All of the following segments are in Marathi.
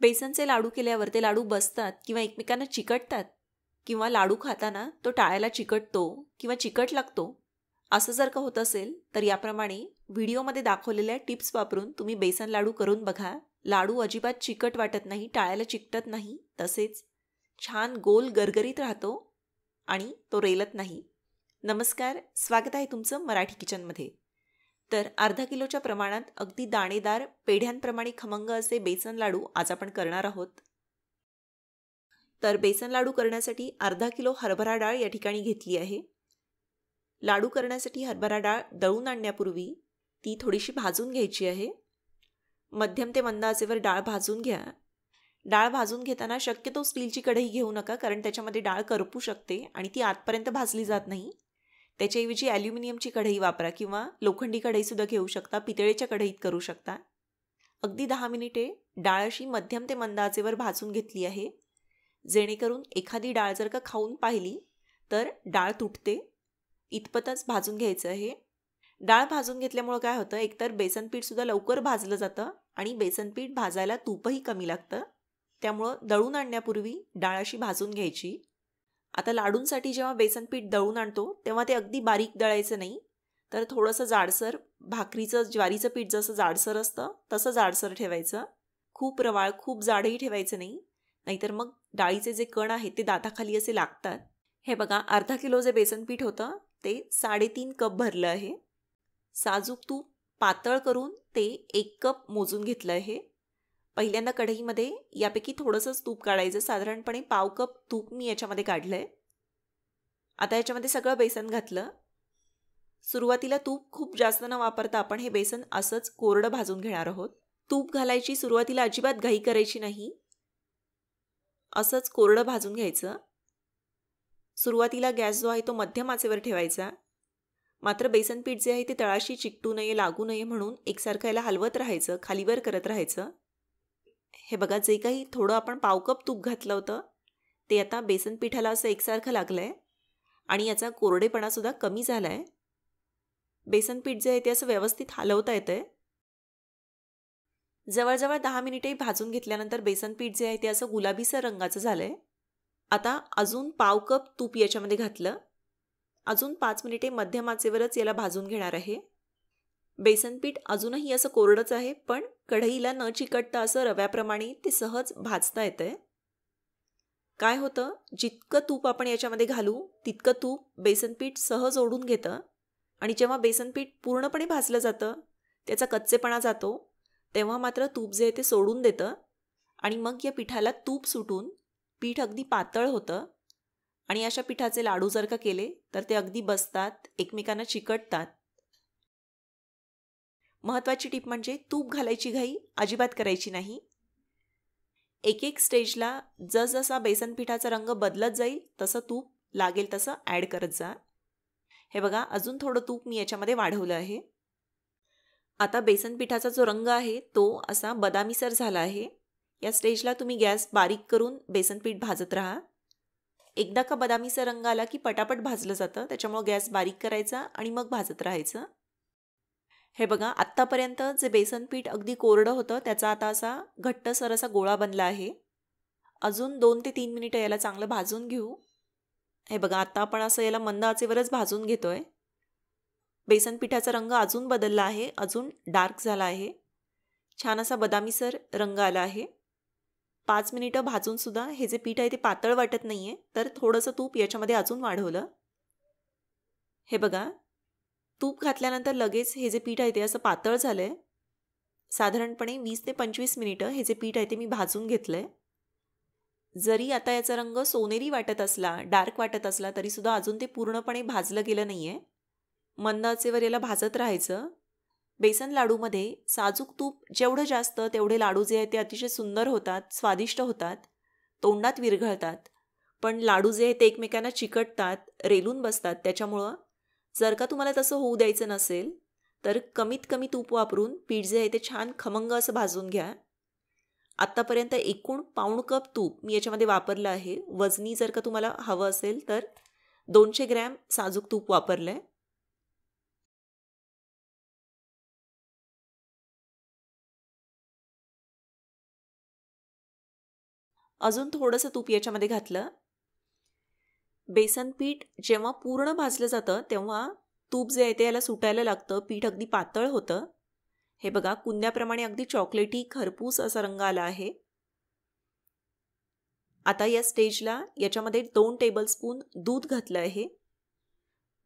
बेसनचे लाडू केल्यावर ते लाडू बसतात किंवा एकमेकांना चिकटतात किंवा लाडू खाताना तो टाळ्याला चिकटतो किंवा चिकट लागतो असं जर का होत असेल तर याप्रमाणे व्हिडिओमध्ये दाखवलेल्या टिप्स वापरून तुम्ही बेसन लाडू करून बघा लाडू अजिबात चिकट वाटत नाही टाळ्याला चिकटत नाही तसेच छान गोल गरगरीत राहतो आणि तो रेलत नाही नमस्कार स्वागत आहे तुमचं मराठी किचनमध्ये तर अर्धा किलोच्या प्रमाणात अगदी दाणेदार पेढ्यांप्रमाणे खमंग असे बेसन लाडू आज आपण करणार आहोत तर बेसन लाडू करण्यासाठी अर्धा किलो हरभरा डाळ या ठिकाणी घेतली आहे लाडू करण्यासाठी हरभरा डाळ दळून आणण्यापूर्वी ती थोडीशी भाजून घ्यायची आहे मध्यम ते मंद असेवर डाळ भाजून घ्या डाळ भाजून घेताना शक्यतो स्टीलची कढई घेऊ नका कारण त्याच्यामध्ये डाळ करपू शकते आणि ती आतपर्यंत भाजली जात नाही त्याच्याऐवजी ॲल्युमिनियमची कढई वापरा किंवा लोखंडी कढईसुद्धा घेऊ शकता पितळेच्या कढईत करू शकता अगदी दहा मिनिटे डाळ अशी मध्यम ते मंदाचेवर भाजून घेतली आहे जेणेकरून एखादी डाळ जर का खाऊन पाहिली तर डाळ तुटते इतपतच भाजून घ्यायचं आहे डाळ भाजून घेतल्यामुळं काय होतं एकतर बेसनपीठसुद्धा लवकर भाजलं जातं आणि बेसनपीठ भाजायला तूपही कमी लागतं त्यामुळं दळून आणण्यापूर्वी डाळ अशी भाजून घ्यायची आता लाडूंसाठी जेव्हा बेसनपीठ दळून आणतो तेव्हा ते अगदी बारीक दळायचं नाही तर थोडंसं जाडसर भाकरीचं ज्वारीचं पीठ जसं जाडसर असतं तसं जाडसर ठेवायचं खूप रवाळ खूप जाडही ठेवायचं नाही नाहीतर मग डाळीचे जे कण आहेत ते दाताखाली असे लागतात हे बघा अर्धा किलो जे बेसनपीठ होतं ते साडेतीन कप भरलं आहे साजूक तूप पातळ करून ते एक कप मोजून घेतलं आहे पहिल्यांदा कढईमध्ये यापैकी थोडंसंच तूप काढायचं साधारणपणे पाव कप तूप मी याच्यामध्ये काढलं आहे आता याच्यामध्ये सगळं बेसन घातलं सुरुवातीला तूप खूप जास्त न वापरता आपण हे बेसन असंच कोरडं भाजून घेणार आहोत तूप घालायची सुरुवातीला अजिबात घाई करायची नाही असंच कोरडं भाजून घ्यायचं सुरुवातीला गॅस जो आहे तो मध्यम आचेवर ठेवायचा मात्र बेसन पीठ जे आहे ते तळाशी चिकटू नये लागू नये म्हणून एकसारखं याला हलवत राहायचं खालीवर करत राहायचं हे बघा जे काही थोडं आपण पावकप तूप घातलं होतं ते आता बेसन पिठाला असं एकसारखं लागलं आहे आणि याचा कोरडेपणासुद्धा कमी झाला आहे बेसन पीठ जे आहे ते असं व्यवस्थित हलवता येतं आहे जवळजवळ दहा मिनिटे भाजून घेतल्यानंतर बेसन पीठ जे आहे ते असं गुलाबीसर रंगाचं झालं आहे आता अजून पाव कप तूप याच्यामध्ये घातलं अजून पाच मिनिटे मध्यम आचेवरच याला भाजून घेणार आहे बेसनपीठ अजूनही असं कोरडंच आहे पण कढईला न चिकटता असं रव्याप्रमाणे ते सहज भाजता येतंय काय होतं जितकं तूप आपण याच्यामध्ये घालू तितकं तूप बेसनपीठ सहज ओढून घेतं आणि जेव्हा बेसनपीठ पूर्णपणे भाजलं जातं त्याचा कच्चेपणा जातो तेव्हा मात्र तूप जे आहे ते सोडून देतं आणि मग या पिठाला तूप सुटून पीठ अगदी पातळ होतं आणि अशा पिठाचे लाडू जर का केले तर ते अगदी बसतात एकमेकांना चिकटतात महत्त्वाची टीप म्हणजे तूप घालायची घाई अजिबात करायची नाही एक एक स्टेजला जसजसा बेसन पिठाचा रंग बदलत जाईल तसं तूप लागेल तसं ॲड करत जा हे बघा अजून थोडं तूप मी याच्यामध्ये वाढवलं आहे आता बेसन पिठाचा जो रंग आहे तो असा बदामीसर झाला आहे या स्टेजला तुम्ही गॅस बारीक करून बेसन पीठ भाजत राहा एकदा का बदामीसर रंग आला की पटापट भाजलं जातं त्याच्यामुळं गॅस बारीक करायचा आणि मग भाजत राहायचं हे बघा आत्तापर्यंत जे बेसन पीठ अगदी कोरडं होतं त्याचा आता असा घट्टसर असा गोळा बनला आहे अजून दोन ते तीन मिनिटं याला चांगलं भाजून घेऊ हे बघा आत्ता आपण असं याला मंद आचेवरच भाजून घेतो आहे बेसन पिठाचा रंग अजून बदलला आहे अजून डार्क झाला आहे छान असा बदामीसर रंग आला आहे पाच मिनिटं भाजूनसुद्धा हे जे पीठ आहे ते पातळ वाटत नाही आहे तर थोडंसं तूप याच्यामध्ये अजून वाढवलं हे बघा तूप घातल्यानंतर लगेच हे जे पीठ आहे ते असं पातळ झालं आहे साधारणपणे वीस ते पंचवीस मिनिटं हे जे पीठ आहे ते मी भाजून घेतलं आहे जरी आता याचा रंग सोनेरी वाटत असला डार्क वाटत असला तरीसुद्धा अजून ते पूर्णपणे भाजलं गेलं नाही आहे मंदाचेवर याला भाजत राहायचं बेसन लाडूमध्ये साजूक तूप जेवढं जास्त तेवढे लाडू जे आहेत ते अतिशय सुंदर होतात स्वादिष्ट होतात तोंडात विरघळतात पण लाडू जे आहेत ते एकमेकांना चिकटतात रेलून बसतात त्याच्यामुळं जर का तुम्हाला तसं होऊ द्यायचं नसेल तर कमीत कमी तूप वापरून पीठ जे आहे ते छान खमंग असं भाजून घ्या आत्तापर्यंत एकूण पाऊण कप तूप मी याच्यामध्ये वापरलं आहे वजनी जर का तुम्हाला हवं असेल तर दोनशे ग्रॅम साजूक तूप वापरलं आहे अजून थोडंसं तूप याच्यामध्ये घातलं बेसन पीठ जेव्हा पूर्ण भाजलं जातं तेव्हा तूप जे आहे ते याला सुटायला लागतं पीठ अगदी पातळ होतं हे बघा कुंद्याप्रमाणे अगदी चॉकलेटी खरपूस असा रंग आला आहे आता या स्टेजला याच्यामध्ये दोन टेबलस्पून दूध घातलं आहे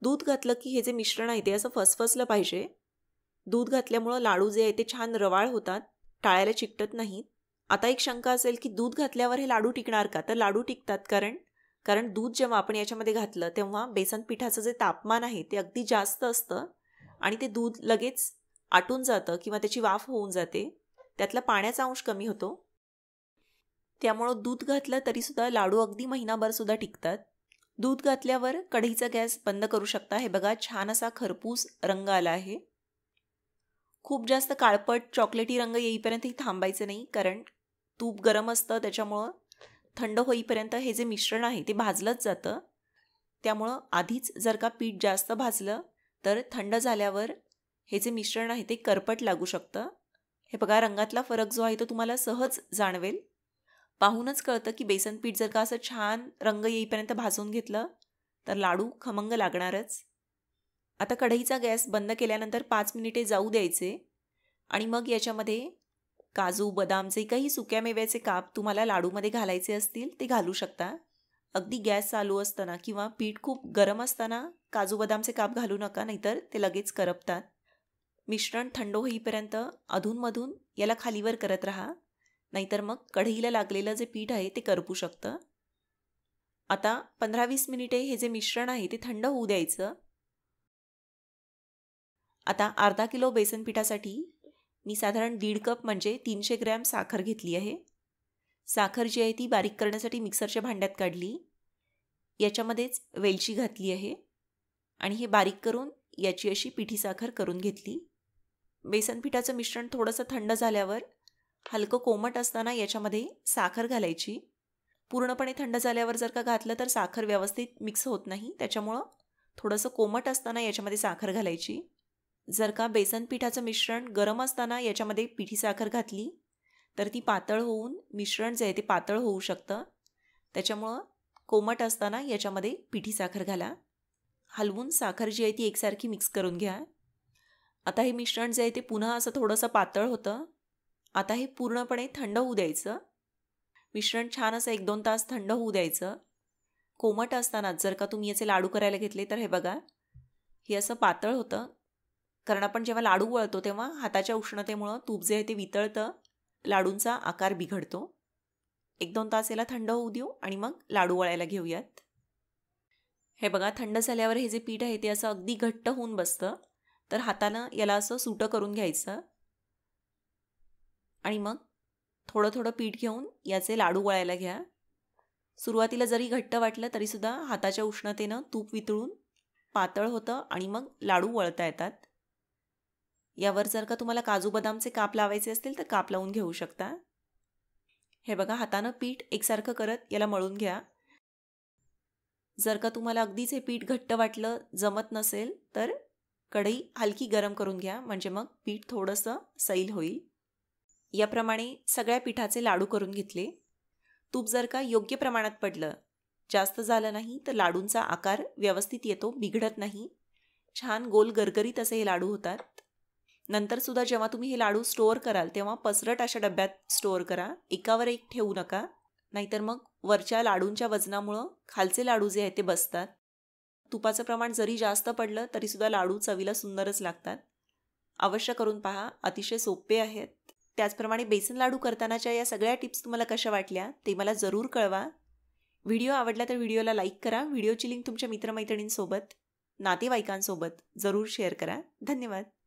दूध घातलं की हे जे मिश्रण आहे ते असं फसफसलं पाहिजे दूध घातल्यामुळं लाडू जे आहे ते छान रवाळ होतात टाळ्याला चिकटत नाहीत आता एक शंका असेल की दूध घातल्यावर हे लाडू टिकणार का तर लाडू टिकतात कारण कारण दूध जेव्हा आपण याच्यामध्ये घातलं तेव्हा बेसन पिठाचं जे तापमान आहे ते अगदी जास्त असतं आणि ते दूध लगेच आटून जातं किंवा त्याची वाफ होऊन जाते त्यातला पाण्याचा अंश कमी होतो त्यामुळं दूध घातलं तरीसुद्धा लाडू अगदी महिनाभरसुद्धा टिकतात दूध घातल्यावर कढईचा गॅस बंद करू शकता हे बघा छान असा खरपूस रंग आला आहे खूप जास्त काळपट चॉकलेटी रंग येईपर्यंतही थांबायचं नाही कारण तूप गरम असतं त्याच्यामुळं थंड होईपर्यंत हे जे मिश्रण आहे ते भाजलंच जातं त्यामुळं आधीच जर का पीठ जास्त भाजलं तर थंड झाल्यावर हे जे मिश्रण आहे ते करपट लागू शकतं हे बघा रंगातला फरक जो आहे तो तुम्हाला सहज जाणवेल पाहूनच कळतं की बेसन पीठ जर का असं छान रंग येईपर्यंत भाजून घेतलं तर लाडू खमंग लागणारच आता कढईचा गॅस बंद केल्यानंतर पाच मिनिटे जाऊ द्यायचे आणि मग याच्यामध्ये काजू बदाम जे काही सुक्या मेव्याचे काप तुम्हाला लाडूमध्ये घालायचे असतील ते घालू शकता अगदी गॅस चालू असताना किंवा पीठ खूप गरम असताना काजू बदामचे काप घालू नका नाहीतर ते लगेच करपतात मिश्रण थंड होईपर्यंत अधूनमधून याला खालीवर करत राहा नाहीतर मग कढईला लागलेलं जे पीठ आहे ते करपू शकतं आता पंधरा वीस मिनिटे हे जे मिश्रण आहे ते थंड होऊ द्यायचं आता अर्धा किलो बेसन पिठासाठी मी साधारण दीड कप म्हणजे तीनशे ग्रॅम साखर घेतली आहे साखर जी आहे ती बारीक करण्यासाठी मिक्सरच्या भांड्यात काढली याच्यामध्येच वेलची घातली आहे आणि हे बारीक करून याची अशी पिठी साखर करून घेतली बेसन पिठाचं मिश्रण थोडंसं थंड झाल्यावर हलकं कोमट असताना याच्यामध्ये साखर घालायची पूर्णपणे थंड झाल्यावर जर का घातलं तर साखर व्यवस्थित मिक्स होत नाही त्याच्यामुळं थोडंसं कोमट असताना याच्यामध्ये साखर घालायची जर का बेसन पिठाचं मिश्रण गरम असताना याच्यामध्ये पिठी साखर घातली तर ती पातळ होऊन मिश्रण जे आहे ते पातळ होऊ शकतं त्याच्यामुळं कोमट असताना याच्यामध्ये पिठी साखर घाला हलवून साखर जी आहे ती एकसारखी मिक्स करून घ्या आता हे मिश्रण जे आहे ते पुन्हा असं थोडंसं पातळ होतं आता हे पूर्णपणे थंड होऊ द्यायचं मिश्रण छान असं एक दोन तास थंड होऊ द्यायचं कोमट असतानाच जर का तुम्ही याचे लाडू करायला घेतले तर हे बघा हे असं पातळ होतं कारण आपण जेव्हा लाडू वळतो तेव्हा हाताच्या उष्णतेमुळं तूप जे आहे ते वितळतं लाडूंचा आकार बिघडतो एक दोन तास याला थंड होऊ देऊ आणि मग लाडू वळायला घेऊयात हे बघा थंड झाल्यावर हे जे पीठ आहे ते असं अगदी घट्ट होऊन बसतं तर हातानं याला असं सुटं करून घ्यायचं आणि मग थोडं थोडं पीठ घेऊन याचे लाडू वळायला घ्या सुरुवातीला जरी घट्ट वाटलं तरीसुद्धा हाताच्या उष्णतेनं तूप वितळून पातळ होतं आणि मग लाडू वळता येतात यावर जर का तुम्हाला काजू बदामचे काप लावायचे असतील तर काप लावून घेऊ शकता हे बघा हातानं पीठ एकसारखं करत याला मळून घ्या जर का तुम्हाला अगदीच हे पीठ घट्ट वाटलं जमत नसेल तर कढई हलकी गरम करून घ्या म्हणजे मग पीठ थोडंसं सैल होईल याप्रमाणे सगळ्या पिठाचे लाडू करून घेतले तूप जर का योग्य प्रमाणात पडलं जास्त झालं नाही तर लाडूंचा आकार व्यवस्थित येतो बिघडत नाही छान गोल गरगरीत असे हे लाडू होतात नंतरसुद्धा जेव्हा तुम्ही हे लाडू स्टोअर कराल तेव्हा पसरट अशा डब्यात स्टोअर करा एकावर एक ठेवू नका नाहीतर मग वरच्या लाडूंच्या वजनामुळं खालचे लाडू जे आहेत ते बसतात तुपाचं प्रमाण जरी जास्त पडलं तरीसुद्धा लाडू चवीला सुंदरच लागतात अवश्य करून पहा अतिशय सोपे आहेत त्याचप्रमाणे बेसन लाडू करतानाच्या या सगळ्या टिप्स तुम्हाला कशा वाटल्या ते मला जरूर कळवा व्हिडिओ आवडला तर व्हिडिओला लाईक करा व्हिडिओची लिंक तुमच्या मित्रमैत्रिणींसोबत नातेवाईकांसोबत जरूर शेअर करा धन्यवाद